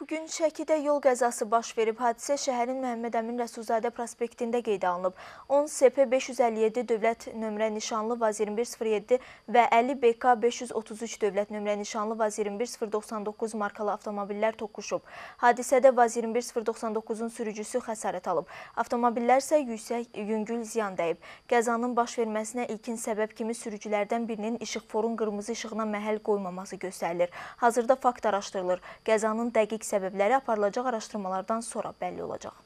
Bugün Şəkidə yol qəzası baş verib. Hadisə şəhərin Məhəmməd Əmin Rəsulzadə prospektində qeydə alınıb. 10 SP 557 dövlət nömrə nişanlı vaz 2107 və 50 BK 533 dövlət nömrə nişanlı vaz 21099 markalı avtomobillər toqquşub. Hadisədə vaz 21099-un sürücüsü xəsarət alıb. Avtomobillər isə yüksək yüngül ziyan dəyib. Qəzanın baş verməsinə ilkin səbəb kimi sürücülərdən birinin işıqforun qırmızı işığına məhəl qoymaması göstərilir. Hazırda fakt araşdırılır. Qəzanın dəqiq səbəbləri aparılacaq araşdırmalardan sonra bəlli olacaq.